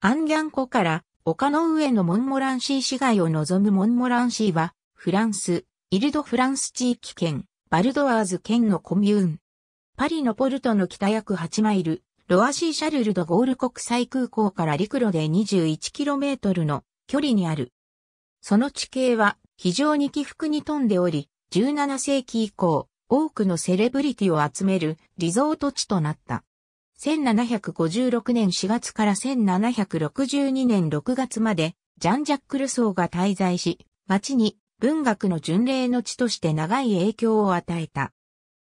アンギャン湖から丘の上のモンモランシー市街を望むモンモランシーは、フランス、イルドフランス地域圏、バルドワーズ県のコミューン。パリのポルトの北約8マイル、ロアシーシャルルドゴール国際空港から陸路で 21km の距離にある。その地形は非常に起伏に富んでおり、17世紀以降、多くのセレブリティを集めるリゾート地となった。1756年4月から1762年6月まで、ジャン・ジャック・ルソーが滞在し、町に文学の巡礼の地として長い影響を与えた。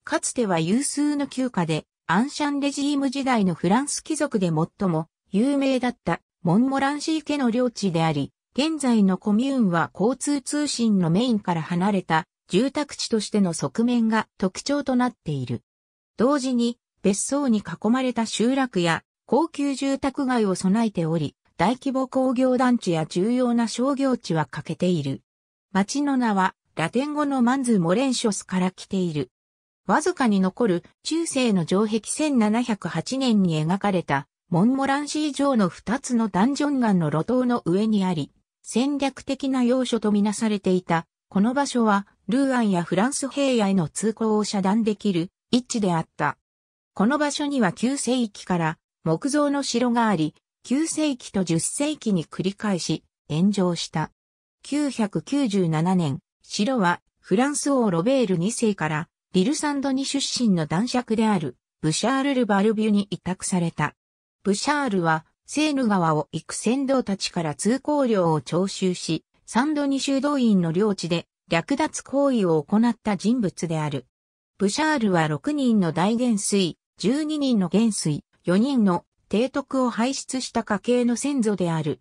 かつては有数の休暇で、アンシャンレジーム時代のフランス貴族で最も有名だったモンモランシー家の領地であり、現在のコミューンは交通通信のメインから離れた住宅地としての側面が特徴となっている。同時に別荘に囲まれた集落や高級住宅街を備えており、大規模工業団地や重要な商業地は欠けている。町の名はラテン語のマンズ・モレンショスから来ている。わずかに残る中世の城壁1708年に描かれたモンモランシー城の2つのダンジョン岩の路頭の上にあり、戦略的な要所とみなされていた。この場所はルーアンやフランス平野への通行を遮断できる一地であった。この場所には9世紀から木造の城があり、9世紀と10世紀に繰り返し炎上した。997年、城はフランス王ロベール2世からリルサンドに出身の男爵であるブシャール・ル・バルビュに委託された。ブシャールはセーヌ川を行く先導たちから通行料を徴収し、サンドニ修道院の領地で略奪行為を行った人物である。ブシャールは6人の大元帥、12人の元帥、4人の帝徳を輩出した家系の先祖である。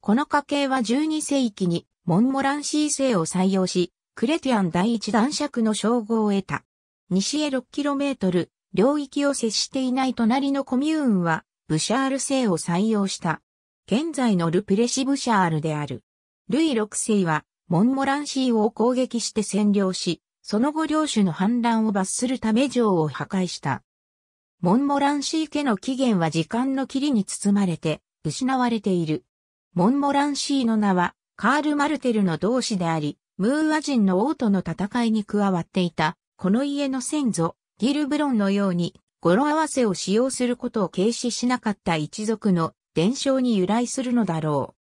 この家系は12世紀にモンモランシー姓を採用し、クレティアン第一男爵の称号を得た。西へ 6km、領域を接していない隣のコミューンは、ブシャール姓を採用した。現在のルプレシブシャールである。ルイ6世は、モンモランシーを攻撃して占領し、その後領主の反乱を罰するため城を破壊した。モンモランシー家の起源は時間の霧に包まれて失われている。モンモランシーの名はカール・マルテルの同志であり、ムーア人の王との戦いに加わっていた、この家の先祖、ギルブロンのように語呂合わせを使用することを軽視しなかった一族の伝承に由来するのだろ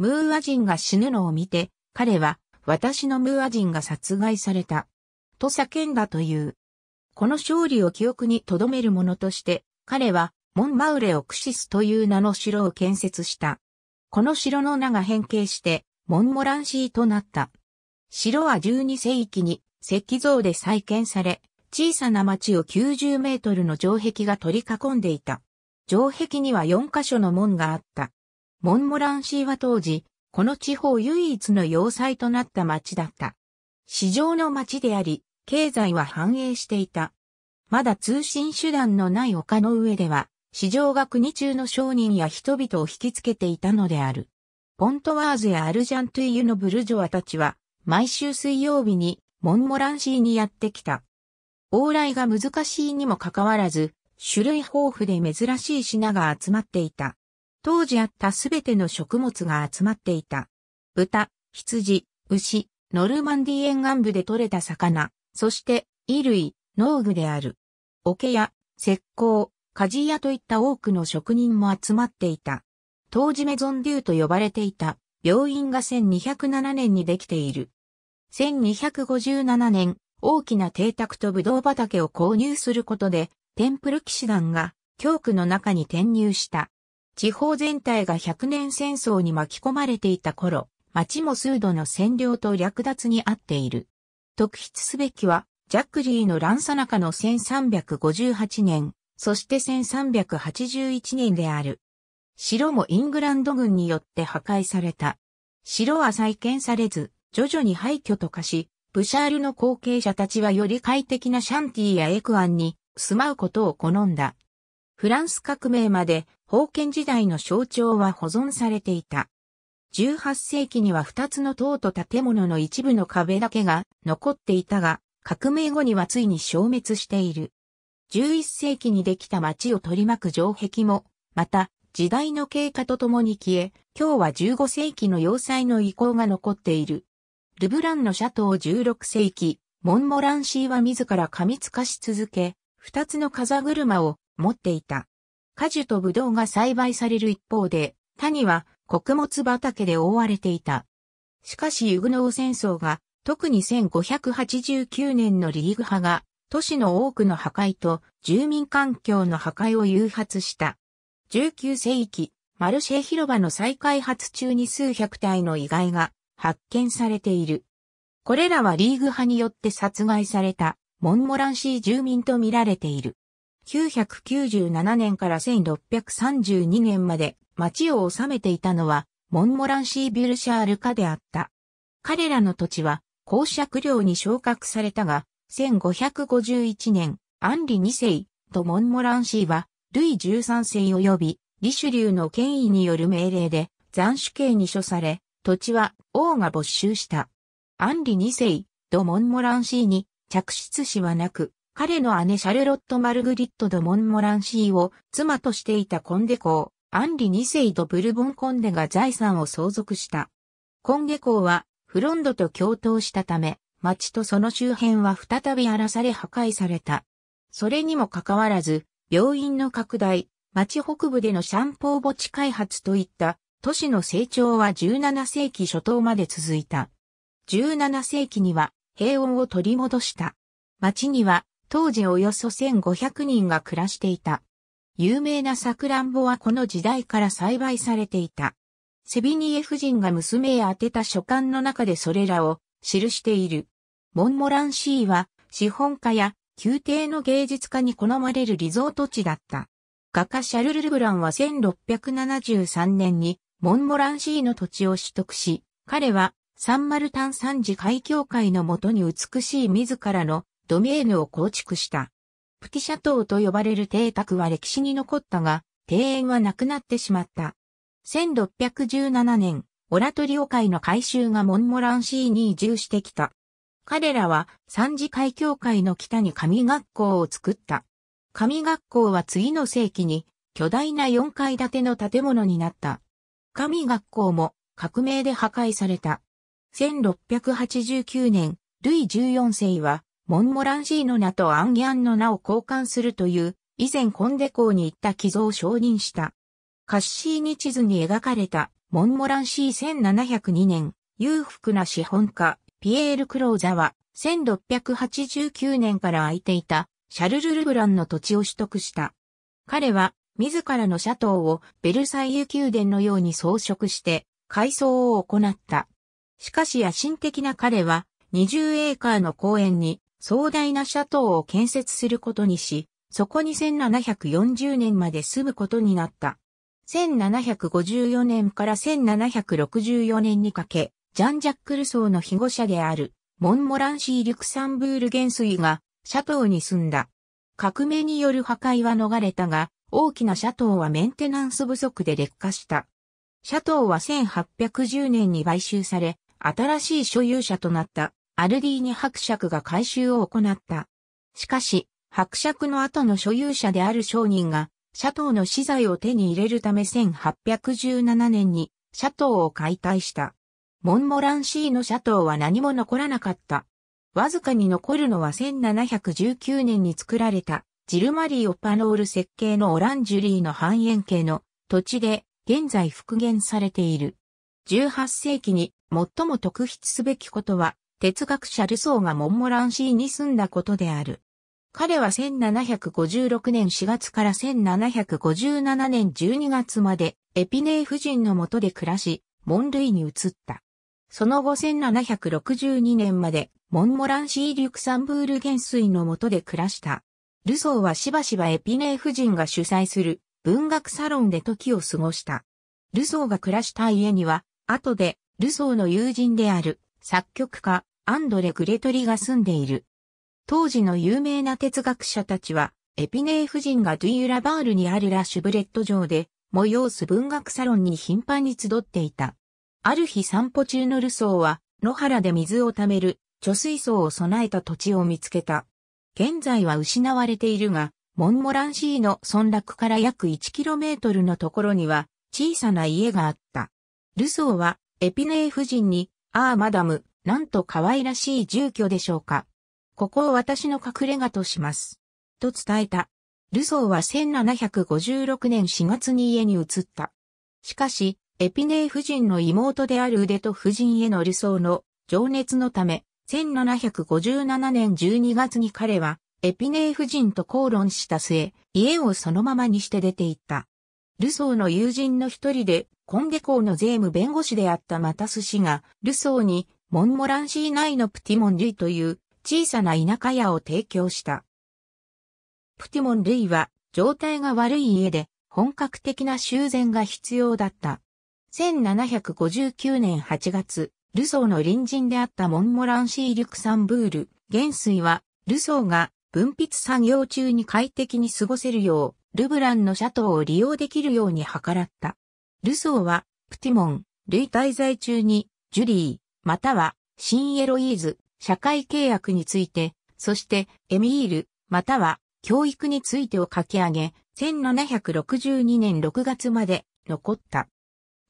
う。ムーア人が死ぬのを見て、彼は私のムーア人が殺害された。と叫んだという。この勝利を記憶に留めるものとして、彼は、モンマウレオクシスという名の城を建設した。この城の名が変形して、モンモランシーとなった。城は12世紀に石器像で再建され、小さな町を90メートルの城壁が取り囲んでいた。城壁には4カ所の門があった。モンモランシーは当時、この地方唯一の要塞となった町だった。市場の町であり、経済は繁栄していた。まだ通信手段のない丘の上では、市場が国中の商人や人々を引きつけていたのである。ポントワーズやアルジャントゥイユのブルジョアたちは、毎週水曜日にモンモランシーにやってきた。往来が難しいにもかかわらず、種類豊富で珍しい品が集まっていた。当時あったすべての食物が集まっていた。豚、羊、牛、ノルマンディ沿岸部で採れた魚、そして、衣類、農具である。桶屋、石膏、鍛冶屋といった多くの職人も集まっていた。当時メゾンデューと呼ばれていた病院が1207年にできている。1257年、大きな邸宅とブドウ畑を購入することで、テンプル騎士団が教区の中に転入した。地方全体が100年戦争に巻き込まれていた頃、町も数度の占領と略奪にあっている。特筆すべきは、ジャックリーの乱さかの1358年、そして1381年である。城もイングランド軍によって破壊された。城は再建されず、徐々に廃墟と化し、ブシャールの後継者たちはより快適なシャンティやエクアンに住まうことを好んだ。フランス革命まで封建時代の象徴は保存されていた。18世紀には2つの塔と建物の一部の壁だけが残っていたが、革命後にはついに消滅している。11世紀にできた町を取り巻く城壁も、また、時代の経過とともに消え、今日は15世紀の要塞の遺構が残っている。ルブランのシャトー16世紀、モンモランシーは自ら過密化し続け、2つの風車を持っていた。果樹とブドウが栽培される一方で、谷は穀物畑で覆われていた。しかしユグノー戦争が、特に1589年のリーグ派が、都市の多くの破壊と住民環境の破壊を誘発した。19世紀、マルシェ広場の再開発中に数百体の遺骸が発見されている。これらはリーグ派によって殺害されたモンモランシー住民と見られている。997年から1632年まで町を治めていたのは、モンモランシー・ビルシャール家であった。彼らの土地は、公爵領に昇格されたが、1551年、アンリ2世とモンモランシーは、ルイ13世及び、リシュリューの権威による命令で、斬首刑に処され、土地は王が没収した。アンリ2世、ド・モンモランシーに着出死はなく、彼の姉シャルロット・マルグリット・ド・モンモランシーを妻としていたコンデ公、アンリ2世とブルボンコンデが財産を相続した。コンゲ公はフロンドと共闘したため、町とその周辺は再び荒らされ破壊された。それにもかかわらず、病院の拡大、町北部でのシャンポー墓地開発といった都市の成長は17世紀初頭まで続いた。17世紀には平穏を取り戻した。町には当時およそ1500人が暮らしていた。有名なサクランボはこの時代から栽培されていた。セビニエ夫人が娘へ宛てた書簡の中でそれらを記している。モンモランシーは資本家や宮廷の芸術家に好まれるリゾート地だった。画家シャルル・ルブランは1673年にモンモランシーの土地を取得し、彼はサンマルタン三次海峡会のもとに美しい自らのドメーヌを構築した。プティシャ島と呼ばれる邸宅は歴史に残ったが、庭園はなくなってしまった。1617年、オラトリオ会の改修がモンモランシーに移住してきた。彼らは三次海教会の北に神学校を作った。神学校は次の世紀に巨大な四階建ての建物になった。神学校も革命で破壊された。1689年、ルイ14世はモンモランシーの名とアンギャンの名を交換するという、以前コンデコーに行った寄贈を承認した。カッシーニ地図に描かれた、モンモランシー1702年、裕福な資本家、ピエール・クローザは、1689年から空いていた、シャルル・ルブランの土地を取得した。彼は、自らのシャトーをベルサイユ宮殿のように装飾して、改装を行った。しかし野心的な彼は、20エーカーの公園に壮大なシャトーを建設することにし、そこに1740年まで住むことになった。1754年から1764年にかけ、ジャン・ジャック・ルソーの庇護者である、モンモランシー・リュクサンブール元帥が、シャトーに住んだ。革命による破壊は逃れたが、大きなシャトーはメンテナンス不足で劣化した。シャトーは1810年に買収され、新しい所有者となった。アルディーニ伯爵が改修を行った。しかし、伯爵の後の所有者である商人が、シャトーの資材を手に入れるため1817年に、シャトーを解体した。モンモランシーのシャトーは何も残らなかった。わずかに残るのは1719年に作られた、ジルマリー・オパノール設計のオランジュリーの半円形の土地で、現在復元されている。18世紀に最も特筆すべきことは、哲学者ルソーがモンモランシーに住んだことである。彼は1756年4月から1757年12月までエピネー夫人の下で暮らし、門類に移った。その後1762年までモンモランシー・リュクサンブール元帥の下で暮らした。ルソーはしばしばエピネー夫人が主催する文学サロンで時を過ごした。ルソーが暮らした家には、後でルソーの友人である作曲家アンドレ・グレトリが住んでいる。当時の有名な哲学者たちは、エピネー夫人がドゥイユラバールにあるラシュブレット城で、催す文学サロンに頻繁に集っていた。ある日散歩中のルソーは、野原で水を貯める、貯水槽を備えた土地を見つけた。現在は失われているが、モンモランシーの村落から約 1km のところには、小さな家があった。ルソーは、エピネー夫人に、ああマダム、なんと可愛らしい住居でしょうか。ここを私の隠れ家とします。と伝えた。ルソーは1756年4月に家に移った。しかし、エピネー夫人の妹である腕と夫人へのルソーの情熱のため、1757年12月に彼はエピネー夫人と口論した末、家をそのままにして出て行った。ルソーの友人の一人で、コンデ校の税務弁護士であったマタス氏が、ルソーにモンモランシー内のプティモン類という小さな田舎屋を提供した。プティモン類は状態が悪い家で本格的な修繕が必要だった。1759年8月、ルソーの隣人であったモンモランシー・リュクサンブール、元帥は、ルソーが分泌作業中に快適に過ごせるよう、ルブランのシャトーを利用できるように計らった。ルソーは、プティモン、類滞在中に、ジュリー、または、新エロイーズ、社会契約について、そして、エミール、または、教育についてを書き上げ、1762年6月まで残った。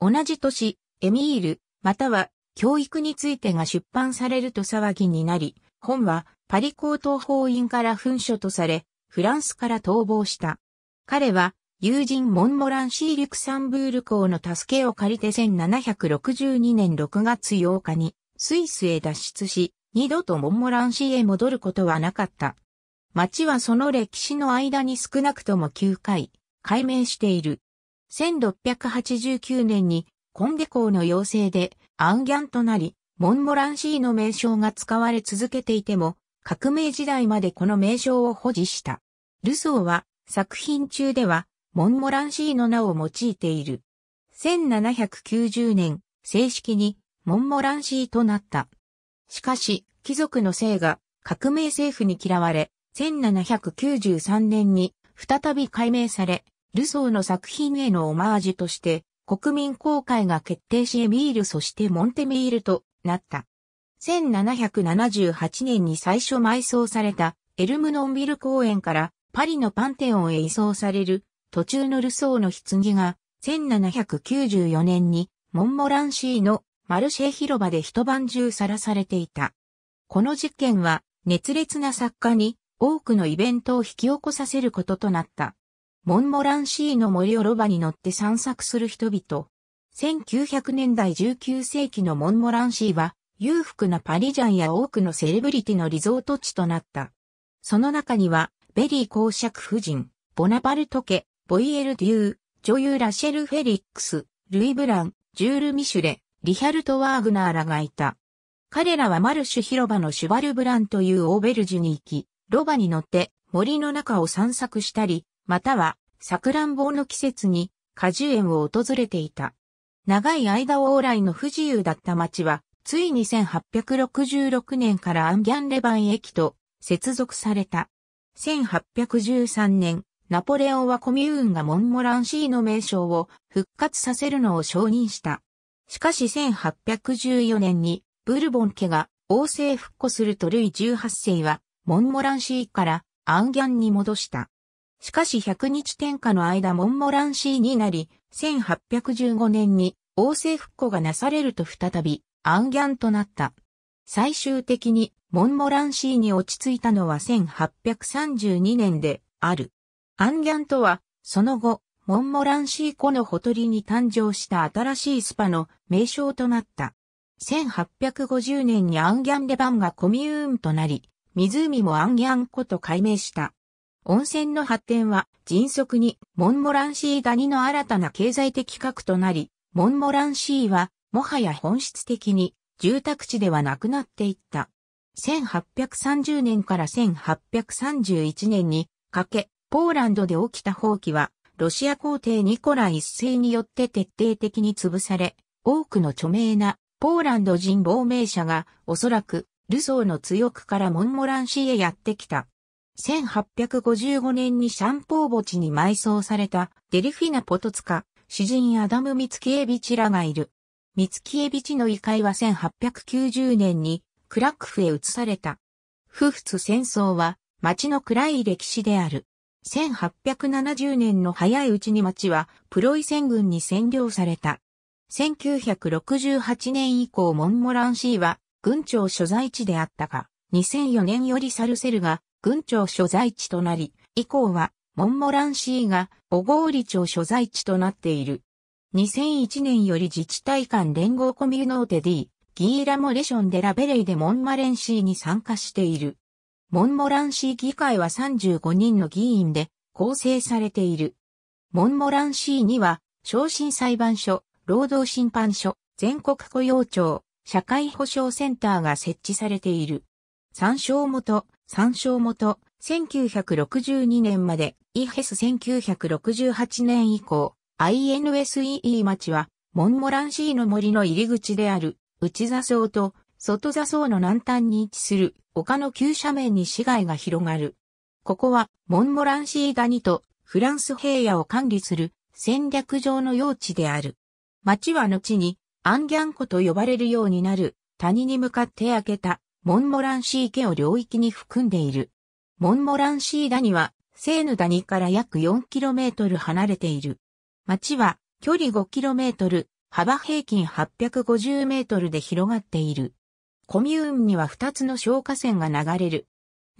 同じ年、エミール、または、教育についてが出版されると騒ぎになり、本はパリ高等法院から紛書とされ、フランスから逃亡した。彼は友人モンモランシー・リュクサンブール公の助けを借りて1762年6月8日にスイスへ脱出し、二度とモンモランシーへ戻ることはなかった。町はその歴史の間に少なくとも9回、解明している。1689年にコンデ公の要請でアンギャンとなり、モンモランシーの名称が使われ続けていても、革命時代までこの名称を保持した。ルソーは作品中ではモンモランシーの名を用いている。1790年、正式にモンモランシーとなった。しかし、貴族の姓が革命政府に嫌われ、1793年に再び改名され、ルソーの作品へのオマージュとして、国民公開が決定しエミールそしてモンテミールとなった。1778年に最初埋葬されたエルムノンビル公園からパリのパンテオンへ移送される途中のルソーの棺が、1794年にモンモランシーのマルシェ広場で一晩中さらされていた。この事件は熱烈な作家に多くのイベントを引き起こさせることとなった。モンモランシーの森をロバに乗って散策する人々。1900年代19世紀のモンモランシーは裕福なパリジャンや多くのセレブリティのリゾート地となった。その中にはベリー公爵夫人、ボナパルト家、ボイエル・デュー、女優ラシェル・フェリックス、ルイ・ブラン、ジュール・ミシュレ、リヒャルト・ワーグナーらがいた。彼らはマルシュ広場のシュバルブランというオーベルジュに行き、ロバに乗って森の中を散策したり、または、サクランボの季節に果樹園を訪れていた。長い間往来の不自由だった町は、ついに1866年からアンギャンレバン駅と接続された。1813年、ナポレオンはコミューンがモンモランシーの名称を復活させるのを承認した。しかし1814年にブルボン家が王政復古するとルイ18世はモンモランシーからアンギャンに戻した。しかし100日天下の間モンモランシーになり、1815年に王政復古がなされると再びアンギャンとなった。最終的にモンモランシーに落ち着いたのは1832年である。アンギャンとは、その後、モンモランシー湖のほとりに誕生した新しいスパの名称となった。1850年にアンギャンレバンがコミューンとなり、湖もアンギャン湖と改名した。温泉の発展は迅速にモンモランシー谷の新たな経済的核となり、モンモランシーはもはや本質的に住宅地ではなくなっていった。1830年から1831年にかけポーランドで起きた放棄は、ロシア皇帝ニコラ一世によって徹底的に潰され、多くの著名なポーランド人亡命者が、おそらく、ルソーの強くからモンモラン市へやってきた。1855年にシャンポー墓地に埋葬されたデリフィナ・ポトツカ、詩人アダム・ミツキエビチらがいる。ミツキエビチの遺体は1890年にクラックフへ移された。フフツ戦争は街の暗い歴史である。1870年の早いうちに町はプロイセン軍に占領された。1968年以降モンモランシーは軍庁所在地であったが、2004年よりサルセルが軍庁所在地となり、以降はモンモランシーが小郡町所在地となっている。2001年より自治体間連合コミュノーテ D、ギーラモレションデラベレイでモンマレンシーに参加している。モンモランシー議会は35人の議員で構成されている。モンモランシーには、昇進裁判所、労働審判所、全国雇用庁、社会保障センターが設置されている。参照元、参照元、1962年まで、イヘス1968年以降、INSEE 町は、モンモランシーの森の入り口である、内座荘と外座層の南端に位置する丘の急斜面に市街が広がる。ここはモンモランシー谷とフランス平野を管理する戦略上の用地である。町は後にアンギャン湖と呼ばれるようになる谷に向かって開けたモンモランシー家を領域に含んでいる。モンモランシー谷はセーヌ谷から約 4km 離れている。町は距離 5km、幅平均 850m で広がっている。コミューンには2つの消火栓が流れる。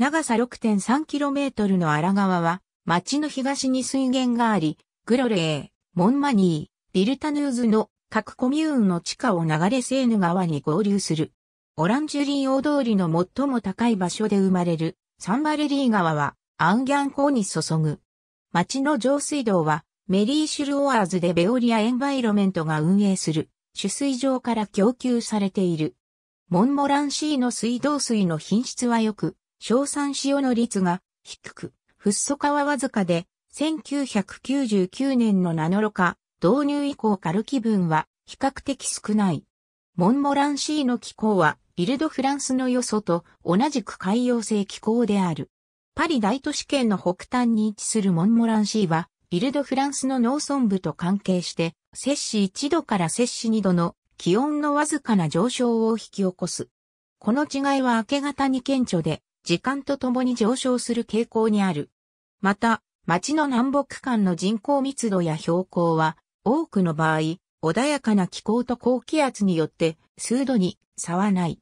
長さ 6.3km の荒川は、町の東に水源があり、グロレー、モンマニー、ビルタヌーズの各コミューンの地下を流れセーヌ川に合流する。オランジュリー大通りの最も高い場所で生まれるサンバレリー川はアンギャン港に注ぐ。町の上水道はメリーシュルオアーズでベオリアエンバイロメントが運営する取水場から供給されている。モンモランシーの水道水の品質は良く、硝酸塩の率が低く、フッ素化はわずかで、1999年のナノロ化、導入以降カルキ分は比較的少ない。モンモランシーの気候は、イルドフランスのよそと同じく海洋性気候である。パリ大都市圏の北端に位置するモンモランシーは、イルドフランスの農村部と関係して、摂氏1度から摂氏2度の気温のわずかな上昇を引き起こす。この違いは明け方に顕著で、時間とともに上昇する傾向にある。また、町の南北間の人口密度や標高は、多くの場合、穏やかな気候と高気圧によって、数度に差はない。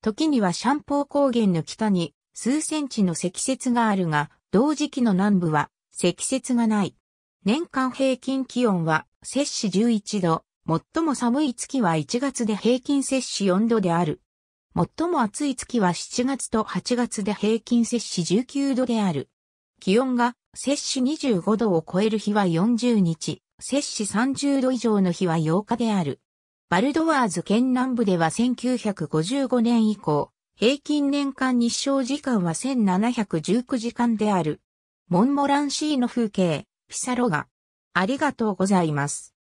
時にはシャンポー高原の北に、数センチの積雪があるが、同時期の南部は積雪がない。年間平均気温は摂氏11度、最も寒い月は1月で平均摂氏4度である。最も暑い月は7月と8月で平均摂氏19度である。気温が摂氏25度を超える日は40日、摂氏30度以上の日は8日である。バルドワーズ県南部では1955年以降、平均年間日照時間は1719時間である。モンモランシーの風景、ピサロが。ありがとうございます。